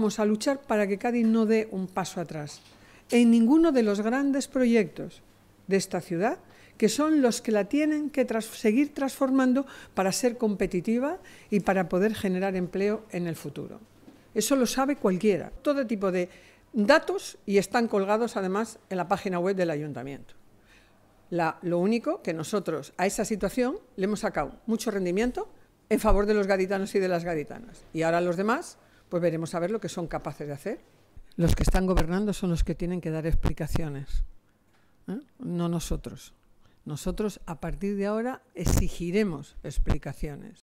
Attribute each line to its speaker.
Speaker 1: Vamos a luchar para que Cádiz no dé un paso atrás en ninguno de los grandes proyectos de esta ciudad, que son los que la tienen que seguir transformando para ser competitiva y para poder generar empleo en el futuro. Eso lo sabe cualquiera. Todo tipo de datos y están colgados además en la página web del ayuntamiento. lo único que nosotros a esa situación le hemos sacado mucho rendimiento en favor de los gaditanos y de las gaditanas. Y ahora los demás pues veremos a ver lo que son capaces de hacer. Los que están gobernando son los que tienen que dar explicaciones, ¿eh? no nosotros. Nosotros a partir de ahora exigiremos
Speaker 2: explicaciones.